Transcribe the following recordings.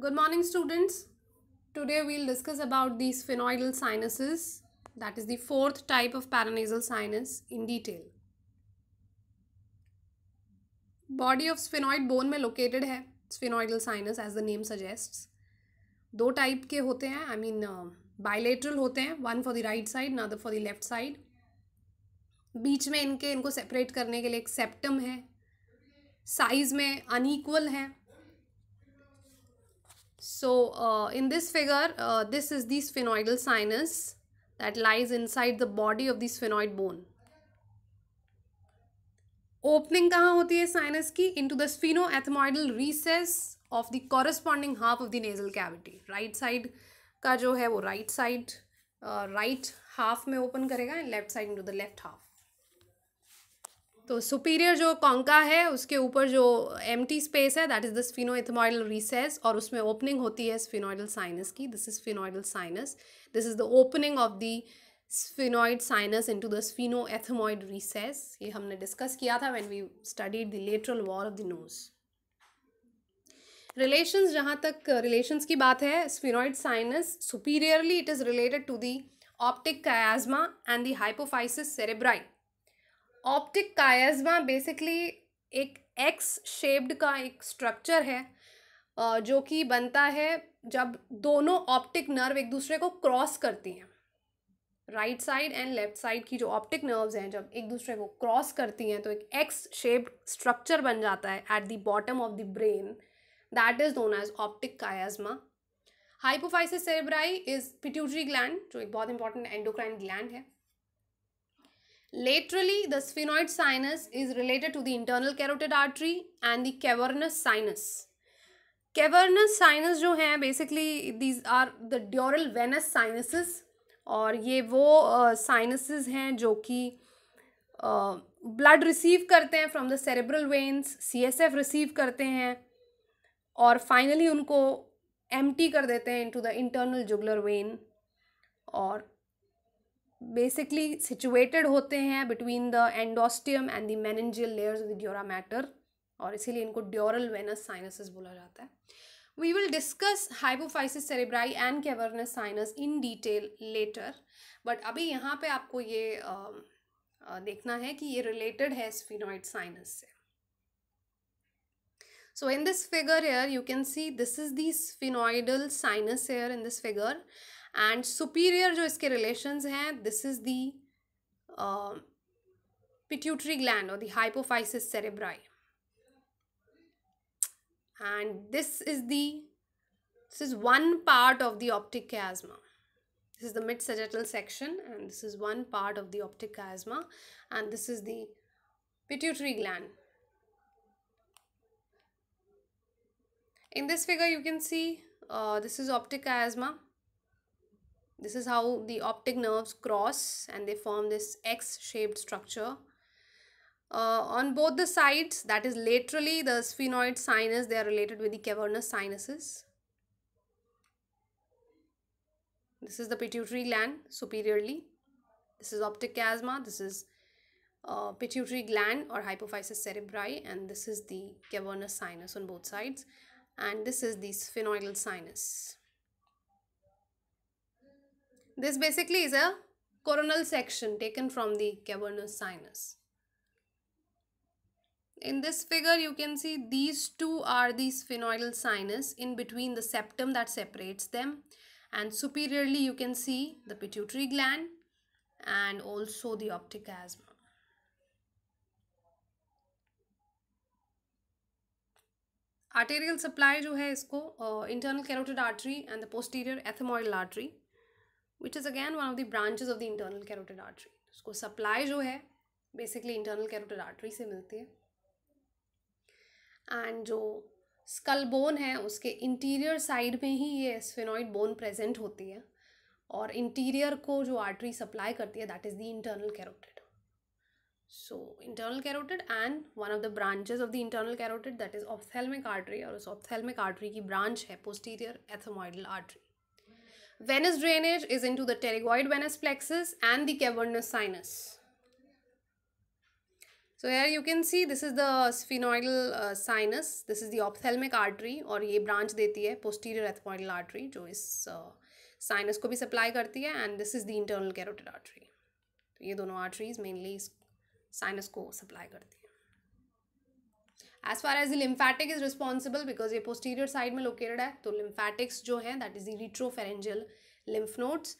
Good morning students today we'll discuss about these sphenoidal sinuses that is the fourth type of paranasal sinus in detail body of sphenoid bone में located है sphenoidal sinus as the name suggest दो type के होते हैं I mean bilateral होते हैं one for the right side ना for the left side बीच में इनके इनको सेपरेट करने के लिए एक सेप्टम है साइज में अनईक्वल है So uh, in this figure, uh, this is the sphenoidal sinus that lies inside the body of the sphenoid bone. Opening कहाँ होती है साइनस की into the sphenoethmoidal recess of the corresponding half of the nasal cavity right side का जो है वो right side right half में open करेगा and left side into the left half तो सुपीरियर जो कॉन्का है उसके ऊपर जो एम स्पेस है that is the sphenoethmoidal recess और उसमें ओपनिंग होती है स्फिनोइडल साइनस की this is फिनोइडल sinus this is the opening of the sphenoid sinus into the sphenoethmoid recess ये हमने डिस्कस किया था when we studied the lateral wall of the nose relations जहाँ तक रिलेशंस की बात है sphenoid sinus superiorly it is related to the optic chiasma and the hypophysis cerebri optic chiasma basically एक एक्स शेप्ड का एक स्ट्रक्चर है जो कि बनता है जब दोनों ऑप्टिक नर्व एक दूसरे को क्रॉस करती हैं right side and left side की जो ऑप्टिक नर्व्स हैं जब एक दूसरे को क्रॉस करती हैं तो एक एक्स शेप्ड स्ट्रक्चर बन जाता है at the bottom of the brain that is known as optic chiasma hypophysis cerebri is pituitary gland जो एक बहुत इंपॉर्टेंट एंडोक्राइन ग्लैंड है Laterally, the sphenoid sinus is related to the internal carotid artery and the cavernous sinus. Cavernous sinus जो है basically these are the dural venous sinuses और ये वो sinuses uh, हैं जो कि ब्लड रिसीव करते हैं from the cerebral veins CSF receive करते हैं और फाइनली उनको एम्प्टी कर देते हैं into the internal jugular vein और basically situated होते हैं between the endosteum and the meningeal layers of the dura mater और इसीलिए इनको dural venous sinuses बोला जाता है We will discuss hypophysis cerebri and cavernous sinus in detail later. But अभी यहाँ पे आपको ये आ, आ, देखना है कि ये related है sphenoid sinus से So in this figure here, you can see this is the sphenoidal sinus here in this figure. And superior जो इसके रिलेशंस हैं this is the pituitary gland और the hypophysis cerebri and this is the this is one part of the optic chiasma this is the mid sagittal section and this is one part of the optic chiasma and this is the pituitary gland in this figure you can see uh, this is optic chiasma this is how the optic nerves cross and they form this X-shaped structure. Uh, on both the sides, that is laterally, the sphenoid sinus, they are related with the cavernous sinuses. This is the pituitary gland superiorly. This is optic chiasma. This is uh, pituitary gland or hypophysis cerebri. And this is the cavernous sinus on both sides. And this is the sphenoidal sinus. This basically is a coronal section taken from the cavernous sinus. In this figure, you can see these two are the sphenoidal sinus in between the septum that separates them. And superiorly, you can see the pituitary gland and also the optic asthma. Arterial supply, जो है इसको uh, internal carotid artery and the posterior ethmoidal artery which is again one of the branches of the internal carotid artery उसको supply जो है basically internal carotid artery से मिलती है and जो स्कल बोन है उसके इंटीरियर साइड में ही ये स्फेनॉइड बोन प्रेजेंट होती है और इंटीरियर को जो आर्टरी सप्लाई करती है that is the internal carotid so internal carotid and one of the branches of the internal carotid that is ophthalmic artery और उस ऑफ्थेलमिक आर्टरी की ब्रांच है posterior ethmoidal artery Venous drainage is into the pterygoid venous plexus and the cavernous sinus. So here you can see this is the sphenoidal uh, sinus. This is the ophthalmic artery और ye branch deti hai posterior ethmoidal artery jo is uh, sinus ko bhi supply karti hai and this is the internal carotid artery. ye dono arteries mainly sinus ko supply karti hai as far as lymphatic is responsible because ये posterior side में located है तो lymphatics जो है that is the retropharyngeal lymph nodes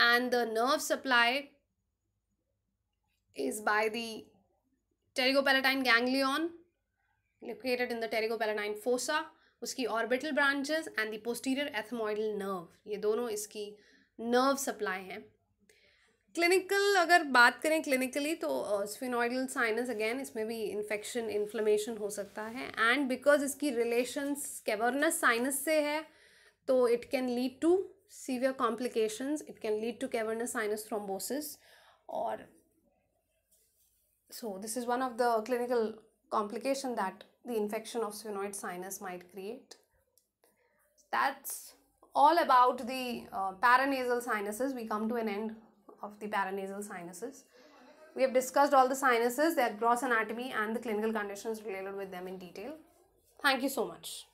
and the nerve supply is by the pterygopalatine ganglion located in the pterygopalatine fossa उसकी orbital branches and the posterior ethmoidal nerve ये दोनों इसकी nerve supply हैं clinical अगर बात करें क्लिनिकली तो स्फिनॉइडल sinus again इसमें भी इन्फेक्शन इन्फ्लेमेशन हो सकता है एंड बिकॉज इसकी रिलेशंस कैवर्नस साइनस से है तो it can lead to severe complications it can lead to cavernous sinus thrombosis और so this is one of the clinical complication that the infection of sphenoid sinus might create that's all about the paranasal sinuses we come to an end of the paranasal sinuses. We have discussed all the sinuses, their gross anatomy and the clinical conditions related with them in detail. Thank you so much.